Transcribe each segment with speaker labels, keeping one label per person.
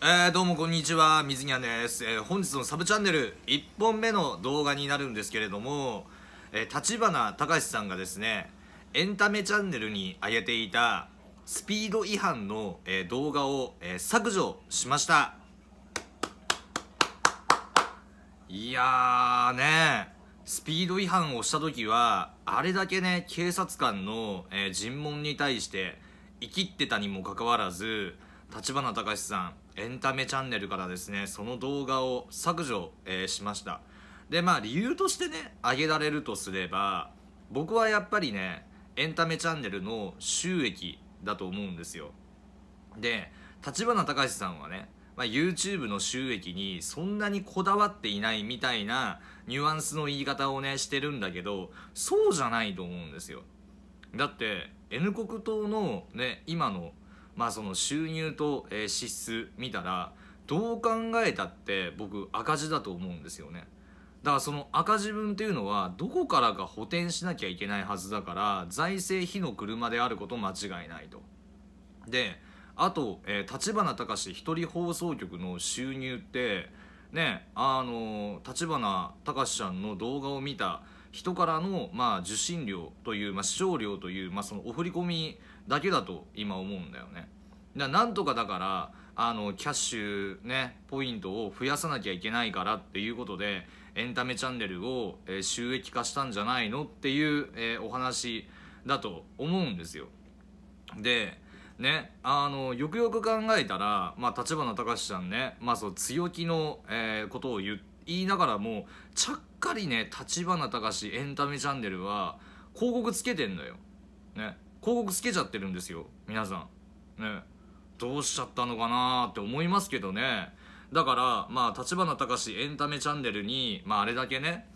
Speaker 1: えー、どうもこんにちは、水ずです、えー、本日のサブチャンネル1本目の動画になるんですけれども、え立花隆さんがですね、エンタメチャンネルに上げていたスピード違反の、えー、動画を、えー、削除しました。いやーねスピード違反をした時は、あれだけね、警察官の、え尋問に対して、生きってたにもかかわらず、立花隆さん、エンタメチャンネルからですねその動画を削除、えー、しましたでまあ理由としてね挙げられるとすれば僕はやっぱりねエンタメチャンネルの収益だと思うんですよで立花隆さんはね、まあ、YouTube の収益にそんなにこだわっていないみたいなニュアンスの言い方をねしてるんだけどそうじゃないと思うんですよだって N 国党のね今のまあその収入と、え支出見たらどう考えたって僕赤字だと思うんですよねだからその赤字分っていうのはどこからか補填しなきゃいけないはずだから財政費の車であること間違いないとであと、え立花隆一人放送局の収入ってねあの立花隆ちゃんの動画を見た人からの、まあ、受信料という、まあ、視聴料という、まあ、そのお振り込みだけだと今思うんだよね。だなんとかだからあのキャッシュねポイントを増やさなきゃいけないからっていうことでエンタメチャンネルを、えー、収益化したんじゃないのっていう、えー、お話だと思うんですよ。でねあのよくよく考えたら、まあ、立花隆ちゃんね、まあ、そう強気の、えー、ことを言いながらもちゃっかりね立花隆エンタメチャンネルは広告つけてんのよ。ね広告つけちゃってるんですよ皆さん。ねどうしちゃったのかなって思いますけどねだからまあ立花隆エンタメチャンネルに、まあ、あれだけね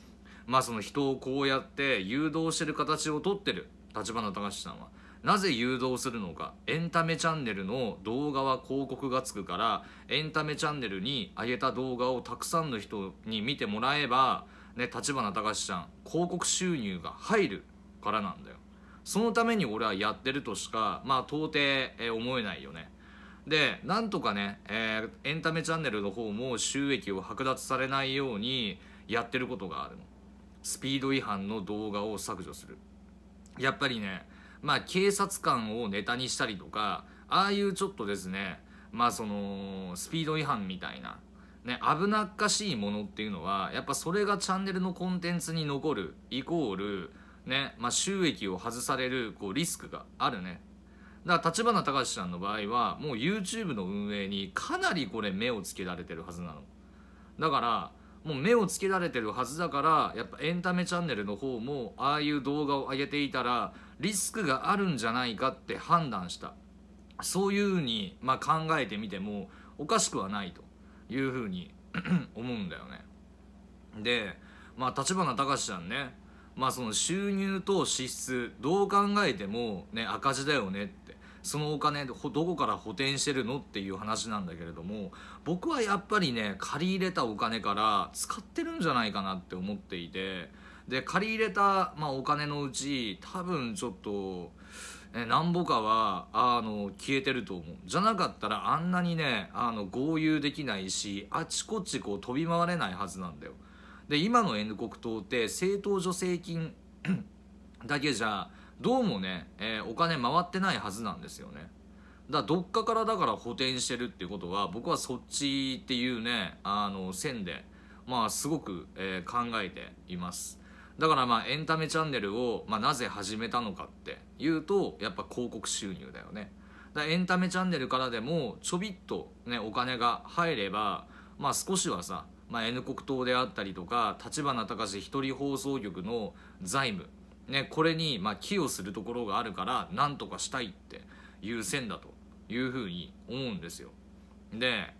Speaker 1: まあその人をこうやって誘導してる形をとってる立花隆さんは。なぜ誘導するのかエンタメチャンネルの動画は広告がつくからエンタメチャンネルに上げた動画をたくさんの人に見てもらえばね立花隆ちゃん広告収入が入るからなんだよそのために俺はやってるとしかまあ到底思えないよねでなんとかね、えー、エンタメチャンネルの方も収益を剥奪されないようにやってることがあるのスピード違反の動画を削除するやっぱりねまあ警察官をネタにしたりとかああいうちょっとですねまあそのスピード違反みたいなね、危なっかしいものっていうのはやっぱそれがチャンネルのコンテンツに残るイコール、ねまあ、収益を外されるこうリスクがあるねだから立花隆さんの場合はもう YouTube の運営にかなりこれ目をつけられてるはずなのだからもう目をつけられてるはずだからやっぱエンタメチャンネルの方もああいう動画を上げていたらリスクがあるんじゃないかって判断したそういうふうに、まあ、考えてみてもおかしくはないというふうに 思うんだよねでまあ立花隆さんねまあその収入と支出どう考えてもね赤字だよねっそのお金どこから補填してるのっていう話なんだけれども僕はやっぱりね借り入れたお金から使ってるんじゃないかなって思っていてで借り入れた、まあ、お金のうち多分ちょっと。えなんぼかはあの消えてると思うじゃなかったらあんなにねあの合流できないしあちこちこう飛び回れないはずなんだよで今の N 国党って政党助成金 だけじゃどうもね、えー、お金回ってないはずなんですよねだどっかからだから補填してるっていうことは僕はそっちっていうねあの線でまあすごく、えー、考えていますだからまあエンタメチャンネルを、まあ、なぜ始めたのかっていうとやっぱ広告収入だよねだエンタメチャンネルからでもちょびっとねお金が入ればまあ少しはさ、まあ、N 国党であったりとか立花隆一人放送局の財務ね、これにま寄与するところがあるから何とかしたいっていう線だというふうに思うんですよ。で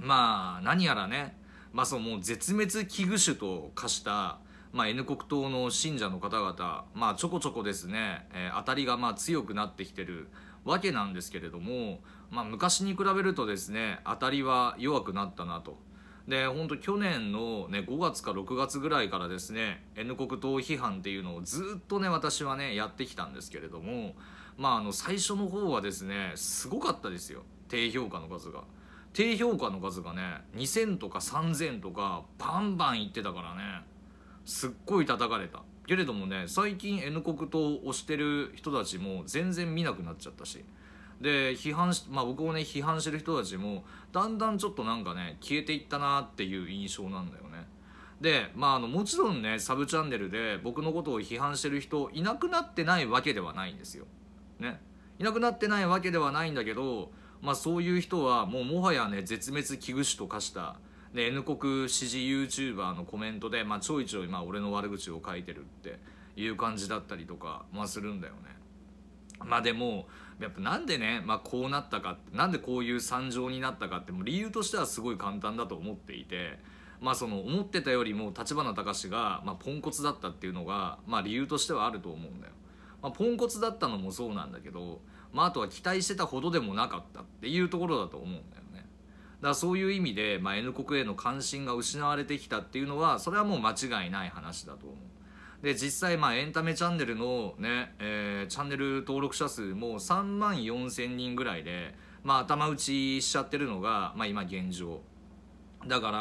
Speaker 1: まあ何やらね、まあ、そのもう絶滅危惧種と化した、まあ、N 国党の信者の方々、まあ、ちょこちょこですね、えー、当たりがまあ強くなってきてるわけなんですけれども、まあ、昔に比べるとですね当たりは弱くなったなと。で本当去年の、ね、5月か6月ぐらいからですね N 国党批判っていうのをずっとね私はねやってきたんですけれどもまああの最初の方はですねすごかったですよ低評価の数が。低評価の数がね2000とか3000とかバンバンいってたからねすっごい叩かれたけれどもね最近 N 国党を推してる人たちも全然見なくなっちゃったしで批判し、まあ、僕をね批判してる人たちもだんだんちょっとなんかね消えていったなっていう印象なんだよね。でまあ、あのもちろんねサブチャンネルで僕のことを批判してる人いなくなってないわけではないんですよ。ね、いなくなってないわけではないんだけど、まあ、そういう人はもうもはやね絶滅危惧種と化したね、N 国支持 YouTuber のコメントで、まあ、ちょいちょい、まあ、俺の悪口を書いてるっていう感じだったりとか、まあ、するんだよね。まあでもやっぱなんでね、まあ、こうなったかってなんでこういう惨状になったかっても理由としてはすごい簡単だと思っていて。まあ、その思ってたよりも立花隆が、まあ、ポンコツだったっていうのが、まあ、理由としてはあると思うんだよ、まあ、ポンコツだったのもそうなんだけど、まあ、あとは期待してたほどでもなかったっていうところだと思うんだよねだからそういう意味で、まあ、N 国への関心が失われてきたっていうのはそれはもう間違いない話だと思うで実際まあエンタメチャンネルのね、えー、チャンネル登録者数も3万4,000人ぐらいで、まあ、頭打ちしちゃってるのが、まあ、今現状だから、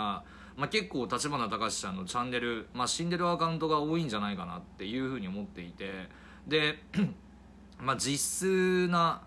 Speaker 1: まあ、結構立花隆さんのチャンネル、まあ、死んでるアカウントが多いんじゃないかなっていうふうに思っていてで、まあ、実数な、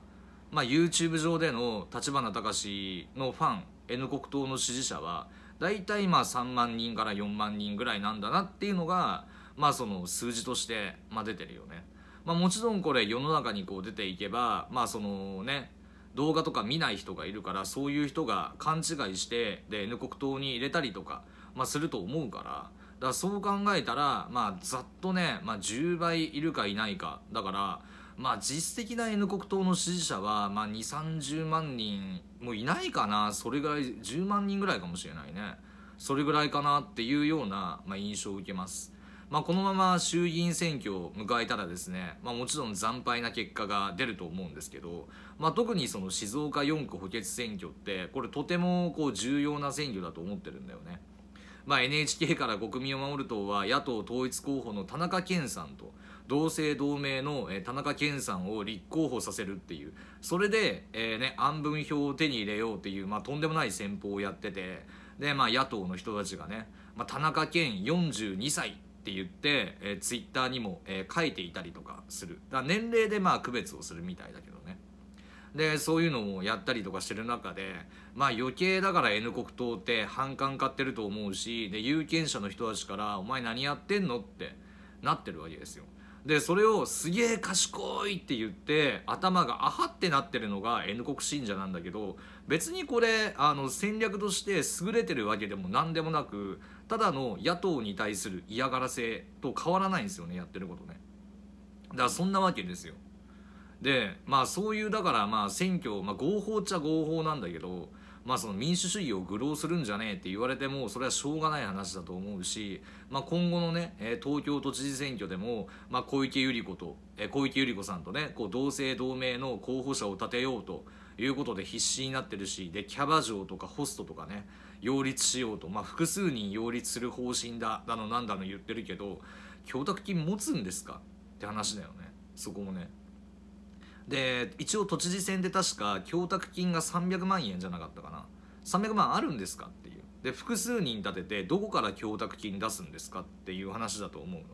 Speaker 1: まあ、YouTube 上での立花隆のファン N 国党の支持者は大体まあ3万人から4万人ぐらいなんだなっていうのがまあその数字として、まあ、出てるよね。まあ、もちろんこれ世の中にこう出ていけばまあそのね動画とか見ない人がいるからそういう人が勘違いしてで N 国党に入れたりとか、まあ、すると思うからだからそう考えたら、まあ、ざっとね、まあ、10倍いるかいないかだから、まあ、実質的な N 国党の支持者は、まあ、2 3 0万人もういないかなそれぐらい10万人ぐらいかもしれないねそれぐらいかなっていうような、まあ、印象を受けます。まあ、このまま衆議院選挙を迎えたらですね、まあ、もちろん惨敗な結果が出ると思うんですけど、まあ、特にその静岡4区補欠選挙ってこれとてもこう重要な選挙だと思ってるんだよね。まあ、NHK から国民を守る党は野党統一候補の田中健さんと同姓同名の田中健さんを立候補させるっていうそれで、えーね、安分票を手に入れようっていう、まあ、とんでもない戦法をやっててで、まあ、野党の人たちがね、まあ、田中健42歳って言って、えー、ツイッターにも、えー、書いていたりとかするだ年齢でまあ区別をするみたいだけどねでそういうのをやったりとかしてる中でまあ余計だから N 国党って反感買ってると思うしで有権者の人たちから「お前何やってんの?」ってなってるわけですよでそれをすげえ賢いって言って頭がアハってなってるのが N 国信者なんだけど別にこれあの戦略として優れてるわけでも何でもなくただの野党に対する嫌がらせと変わらないんですよねやってることねだからそんなわけですよでまあそういうだからまあ選挙、まあ、合法っちゃ合法なんだけどまあ、その民主主義を愚弄するんじゃねえって言われてもそれはしょうがない話だと思うし、まあ、今後のね東京都知事選挙でも、まあ、小池百合子と小池百合子さんとねこう同姓同名の候補者を立てようということで必死になってるしでキャバ嬢とかホストとかね擁立しようと、まあ、複数人擁立する方針だだのなんだの言ってるけど供託金持つんですかって話だよねそこもね。で一応都知事選で確か供託金が300万円じゃなかったかな300万あるんですかっていうで複数人立ててどこから供託金出すんですかっていう話だと思うの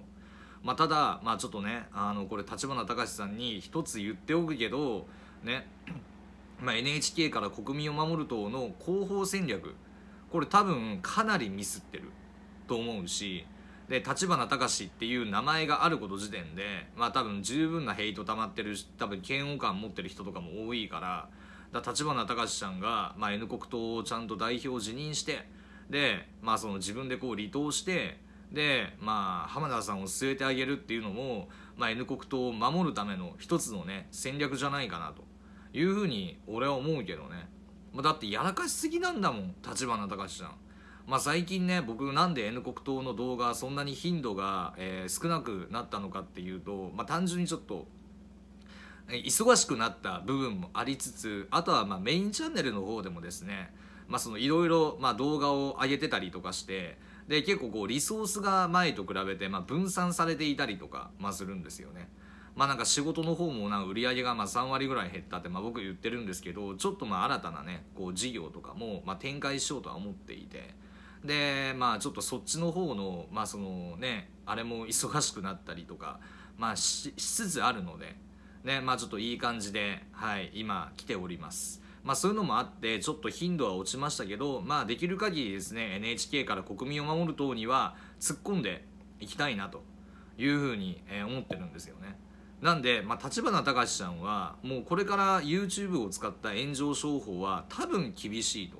Speaker 1: まあ、ただまあちょっとねあのこれ立花隆さんに一つ言っておくけどね、まあ、NHK から国民を守る党の広報戦略これ多分かなりミスってると思うしで立花隆っていう名前があること時点でまあ多分十分なヘイト溜まってるし多分嫌悪感持ってる人とかも多いからだ立花隆さんが、まあ、N 国党をちゃんと代表を辞任してで、まあ、その自分でこう離党してで、まあ、浜田さんを据えてあげるっていうのも、まあ、N 国党を守るための一つのね戦略じゃないかなというふうに俺は思うけどね、まあ、だってやらかしすぎなんだもん立花隆さん。まあ、最近ね僕なんで N 国党の動画そんなに頻度が、えー、少なくなったのかっていうと、まあ、単純にちょっと忙しくなった部分もありつつあとはまメインチャンネルの方でもですねいろいろ動画を上げてたりとかしてで結構こうリソースが前と比べてま分散されていたりとか、まあ、するんですよね。まあ、なんか仕事の方もなんか売り上げがま3割ぐらい減ったってまあ僕言ってるんですけどちょっとまあ新たなねこう事業とかもま展開しようとは思っていて。でまあちょっとそっちの方のまあそのねあれも忙しくなったりとかまあしつつあるのでねまあちょっといい感じではい今来ておりますまあそういうのもあってちょっと頻度は落ちましたけどまあできる限りですね NHK から国民を守る党には突っ込んでいきたいなというふうに思ってるんですよねなんで、まあ、立花隆ちゃんはもうこれから YouTube を使った炎上商法は多分厳しいと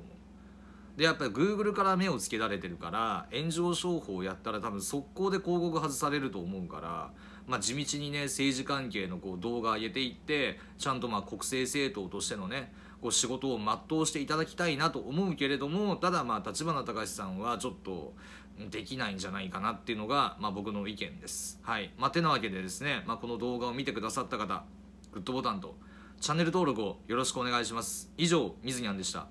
Speaker 1: でやっぱり Google から目をつけられてるから炎上商法をやったら多分速攻で広告外されると思うから、まあ、地道にね政治関係のこう動画上げていってちゃんとまあ国政政党としてのねこう仕事を全うしていただきたいなと思うけれどもただまあ立花隆さんはちょっとできないんじゃないかなっていうのが、まあ、僕の意見です。はいまあ、てなわけでですね、まあ、この動画を見てくださった方グッドボタンとチャンネル登録をよろしくお願いします。以上、みずにゃんでした。